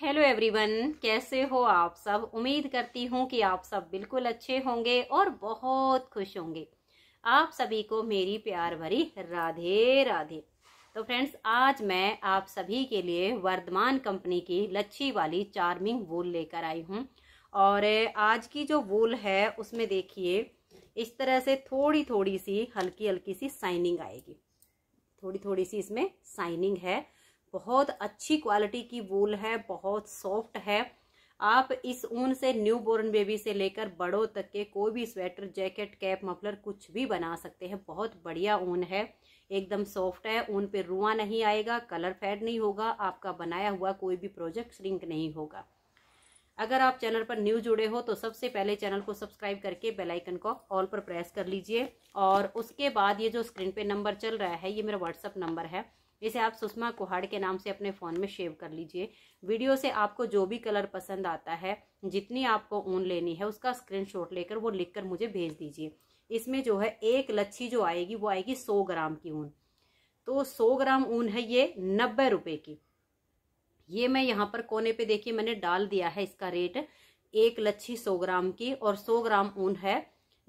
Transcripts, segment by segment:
hello everyone कैसे हो आप सब उम्मीद करती हूँ कि आप सब बिल्कुल अच्छे होंगे और बहुत खुश होंगे आप सभी को मेरी प्यार भरी राधे राधे तो फ्रेंड्स आज मैं आप सभी के लिए वर्धमान कंपनी की लच्छी वाली चार्मिंग वूल लेकर आई हूँ और आज की जो वूल है उसमें देखिए इस तरह से थोड़ी थोड़ी सी हल्की हल्की सी साइनिंग आएगी थोड़ी थोड़ी सी इसमें साइनिंग है बहुत अच्छी क्वालिटी की वूल है बहुत सॉफ्ट है आप इस ऊन से न्यू बोर्न बेबी से लेकर बड़ों तक के कोई भी स्वेटर जैकेट कैप मफलर कुछ भी बना सकते हैं बहुत बढ़िया ऊन है एकदम सॉफ्ट है ऊन पे रुआ नहीं आएगा कलर फेड नहीं होगा आपका बनाया हुआ कोई भी प्रोजेक्ट श्रिंक नहीं होगा अगर आप चैनल पर न्यू जुड़े हो तो सबसे पहले चैनल को सब्सक्राइब करके बेल आइकन को ऑल पर प्रेस कर लीजिए और उसके बाद ये जो स्क्रीन पे नंबर चल रहा है ये मेरा व्हाट्सअप नंबर है इसे आप सुषमा कुहाड़ के नाम से अपने फ़ोन में शेव कर लीजिए वीडियो से आपको जो भी कलर पसंद आता है जितनी आपको ऊन लेनी है उसका स्क्रीनशॉट लेकर वो लिखकर मुझे भेज दीजिए इसमें जो है एक लच्छी जो आएगी वो आएगी सौ ग्राम की ऊन तो सौ ग्राम ऊन है ये नब्बे रुपये की ये मैं यहाँ पर कोने पे देखिए मैंने डाल दिया है इसका रेट एक लच्छी सौ ग्राम की और सौ ग्राम ऊन है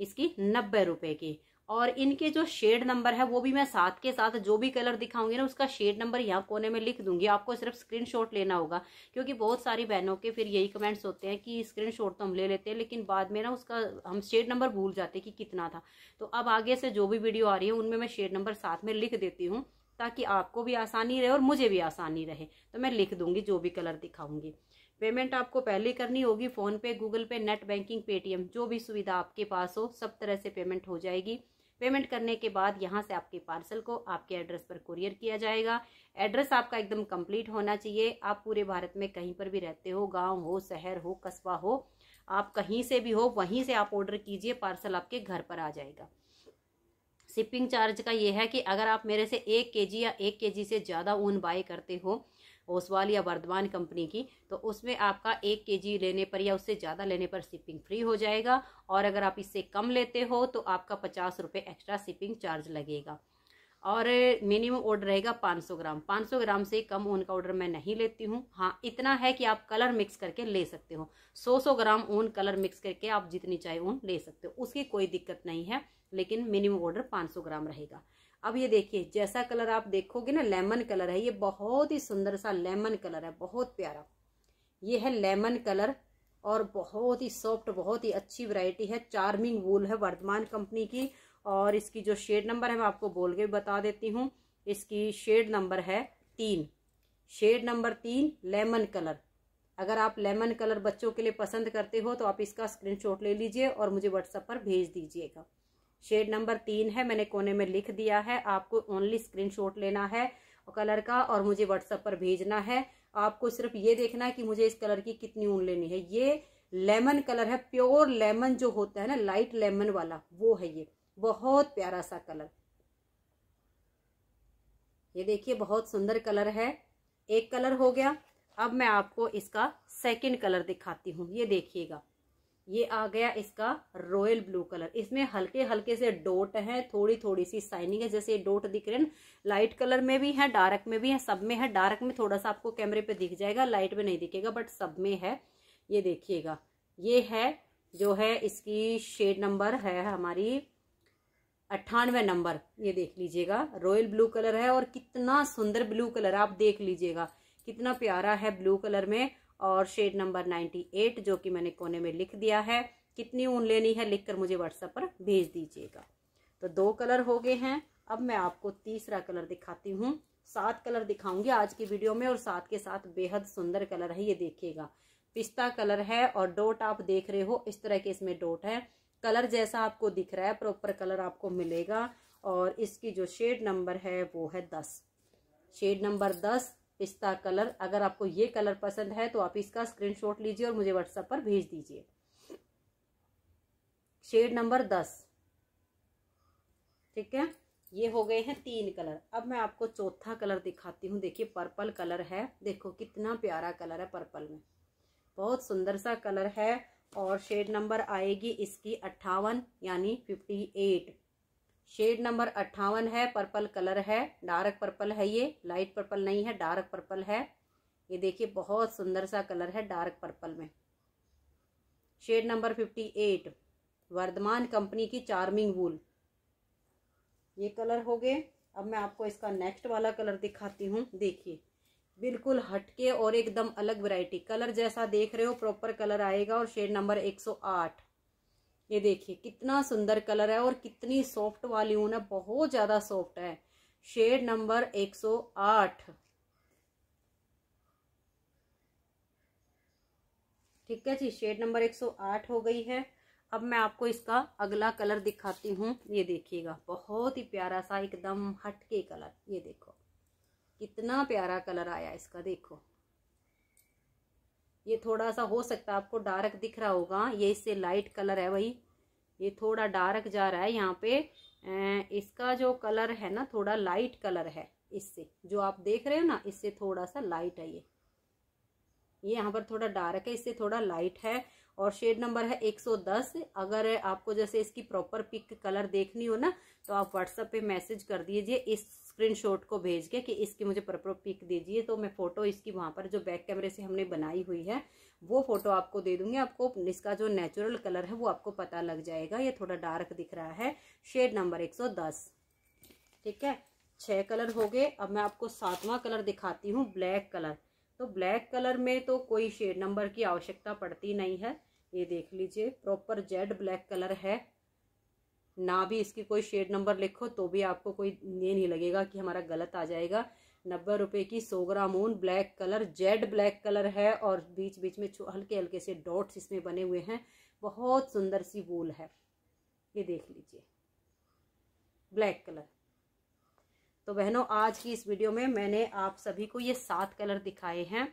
इसकी नब्बे रुपये की और इनके जो शेड नंबर है वो भी मैं साथ के साथ जो भी कलर दिखाऊंगी ना उसका शेड नंबर यहाँ कोने में लिख दूंगी आपको सिर्फ स्क्रीनशॉट लेना होगा क्योंकि बहुत सारी बहनों के फिर यही कमेंट्स होते हैं कि स्क्रीनशॉट तो हम ले लेते हैं लेकिन बाद में ना उसका हम शेड नंबर भूल जाते कि कितना था तो अब आगे से जो भी वीडियो आ रही है उनमें मैं शेड नंबर साथ में लिख देती हूँ ताकि आपको भी आसानी रहे और मुझे भी आसानी रहे तो मैं लिख दूंगी जो भी कलर दिखाऊंगी पेमेंट आपको पहले करनी होगी PhonePe Google Pay net banking Paytm जो भी सुविधा आपके पास हो सब तरह से पेमेंट हो जाएगी पेमेंट करने के बाद यहाँ से आपके पार्सल को आपके एड्रेस पर कुरियर किया जाएगा एड्रेस आपका एकदम कंप्लीट होना चाहिए आप पूरे भारत में कहीं पर भी रहते हो गाँव हो शहर हो कस्बा हो आप कहीं से भी हो वहीं से आप ऑर्डर कीजिए पार्सल आपके घर पर आ जाएगा शिपिंग चार्ज का ये है कि अगर आप मेरे से एक के या एक के से ज़्यादा ऊन बाय करते हो ओसवाल या वर्धमान कंपनी की तो उसमें आपका एक के लेने पर या उससे ज़्यादा लेने पर शिपिंग फ्री हो जाएगा और अगर आप इससे कम लेते हो तो आपका पचास रुपये एक्स्ट्रा शिपिंग चार्ज लगेगा और मिनिमम ऑर्डर रहेगा 500 ग्राम 500 ग्राम से कम ऊन का ऑर्डर मैं नहीं लेती हूँ हाँ इतना है कि आप कलर मिक्स करके ले सकते हो 100-100 ग्राम ऊन कलर मिक्स करके आप जितनी चाहे ऊन ले सकते हो उसकी कोई दिक्कत नहीं है लेकिन मिनिमम ऑर्डर 500 ग्राम रहेगा अब ये देखिए जैसा कलर आप देखोगे ना लेमन कलर है ये बहुत ही सुंदर सा लेमन कलर है बहुत प्यारा ये है लेमन कलर और बहुत ही सॉफ्ट बहुत ही अच्छी वैरायटी है चार्मिंग वूल है वर्धमान कंपनी की और इसकी जो शेड नंबर है मैं आपको बोल के बता देती हूँ इसकी शेड नंबर है तीन शेड नंबर तीन लेमन कलर अगर आप लेमन कलर बच्चों के लिए पसंद करते हो तो आप इसका स्क्रीनशॉट ले लीजिए और मुझे व्हाट्सएप पर भेज दीजिएगा शेड नंबर तीन है मैंने कोने में लिख दिया है आपको ओनली स्क्रीनशॉट लेना है कलर का और मुझे व्हाट्सएप पर भेजना है आपको सिर्फ ये देखना है कि मुझे इस कलर की कितनी ऊन लेनी है ये लेमन कलर है प्योर लेमन जो होता है ना लाइट लेमन वाला वो है ये बहुत प्यारा सा कलर ये देखिए बहुत सुंदर कलर है एक कलर हो गया अब मैं आपको इसका सेकंड कलर दिखाती हूँ ये देखिएगा ये आ गया इसका रॉयल ब्लू कलर इसमें हल्के हल्के से डोट है थोड़ी थोड़ी सी साइनिंग है जैसे ये डोट दिख रहे हैं लाइट कलर में भी है डार्क में भी है सब में है डार्क में थोड़ा सा आपको कैमरे पे दिख जाएगा लाइट में नहीं दिखेगा बट सब में है ये देखिएगा ये है जो है इसकी शेड नंबर है हमारी अट्ठानवे नंबर ये देख लीजिएगा रॉयल ब्लू कलर है और कितना सुंदर ब्लू कलर आप देख लीजिएगा कितना प्यारा है ब्लू कलर में और शेड नंबर 98 जो कि मैंने कोने में लिख दिया है कितनी ऊन लेनी है लिखकर मुझे व्हाट्सएप पर भेज दीजिएगा तो दो कलर हो गए हैं अब मैं आपको तीसरा कलर दिखाती हूँ सात कलर दिखाऊंगी आज की वीडियो में और सात के साथ बेहद सुंदर कलर है ये देखिएगा पिस्ता कलर है और डोट आप देख रहे हो इस तरह के इसमें डोट है कलर जैसा आपको दिख रहा है प्रॉपर कलर आपको मिलेगा और इसकी जो शेड नंबर है वो है दस शेड नंबर दस पिस्ता कलर अगर आपको ये कलर पसंद है तो आप इसका स्क्रीनशॉट लीजिए और मुझे व्हाट्सएप पर भेज दीजिए शेड नंबर दस ठीक है ये हो गए हैं तीन कलर अब मैं आपको चौथा कलर दिखाती हूँ देखिए पर्पल कलर है देखो कितना प्यारा कलर है पर्पल में बहुत सुंदर सा कलर है और शेड नंबर आएगी इसकी अट्ठावन यानी फिफ्टी एट शेड नंबर अट्ठावन है पर्पल कलर है डार्क पर्पल है ये लाइट पर्पल नहीं है डार्क पर्पल है ये देखिए बहुत सुंदर सा कलर है डार्क पर्पल में shade number fifty eight Vardhman company की चार्मिंग वूल ये कलर हो गए अब मैं आपको इसका नेक्स्ट वाला कलर दिखाती हूँ देखिए बिल्कुल हटके और एकदम अलग वैरायटी कलर जैसा देख रहे हो प्रॉपर कलर आएगा और शेड नंबर एक सौ आठ ये देखिए कितना सुंदर कलर है और कितनी सॉफ्ट वाली ऊन है बहुत ज़्यादा सॉफ्ट है शेड नंबर एक सौ आठ ठीक है जी शेड नंबर एक सौ आठ हो गई है अब मैं आपको इसका अगला कलर दिखाती हूँ ये देखिएगा बहुत ही प्यारा सा एकदम हटके कलर ये देखो कितना प्यारा कलर आया इसका देखो ये थोड़ा सा हो सकता है आपको डार्क दिख रहा होगा ये इससे लाइट कलर है भाई ये थोड़ा डार्क जा रहा है यहाँ पे इसका जो कलर है ना थोड़ा लाइट कलर है इससे जो आप देख रहे हो ना इससे थोड़ा सा लाइट है ये ये यहाँ पर थोड़ा डार्क है इससे थोड़ा लाइट है और शेड नंबर है 110 अगर आपको जैसे इसकी प्रॉपर पिक कलर देखनी हो ना तो आप व्हाट्सएप पे मैसेज कर दीजिए इस स्क्रीनशॉट को भेज के कि इसकी मुझे प्रॉपर पिक दीजिए तो मैं फ़ोटो इसकी वहाँ पर जो बैक कैमरे से हमने बनाई हुई है वो फ़ोटो आपको दे दूंगी आपको इसका जो नेचुरल कलर है वो आपको पता लग जाएगा ये थोड़ा डार्क दिख रहा है शेड नंबर एक ठीक है छः कलर हो गए अब मैं आपको सातवां कलर दिखाती हूँ ब्लैक कलर तो ब्लैक कलर में तो कोई शेड नंबर की आवश्यकता पड़ती नहीं है ये देख लीजिए प्रॉपर जेड ब्लैक कलर है ना भी इसकी कोई शेड नंबर लिखो तो भी आपको कोई ये नहीं लगेगा कि हमारा गलत आ जाएगा नब्बे रुपये की सौ ग्राम ऊन black colour jet black colour है और बीच बीच में हल्के हल्के से डॉट्स इसमें बने हुए हैं बहुत सुंदर सी वूल है ये देख लीजिए ब्लैक कलर तो बहनों आज की इस वीडियो में मैंने आप सभी को ये सात कलर दिखाए हैं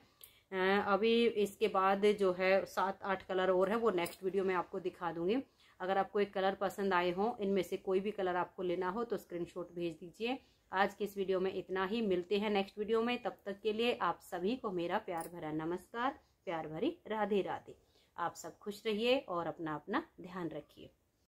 अभी इसके बाद जो है सात आठ कलर और हैं वो नेक्स्ट वीडियो में आपको दिखा दूंगी अगर आपको एक कलर पसंद आए हों इनमें से कोई भी कलर आपको लेना हो तो स्क्रीनशॉट भेज दीजिए आज के इस वीडियो में इतना ही मिलते हैं नेक्स्ट वीडियो में तब तक के लिए आप सभी को मेरा प्यार भरा नमस्कार प्यार भरी राधे राधे आप सब खुश रहिए और अपना अपना ध्यान रखिए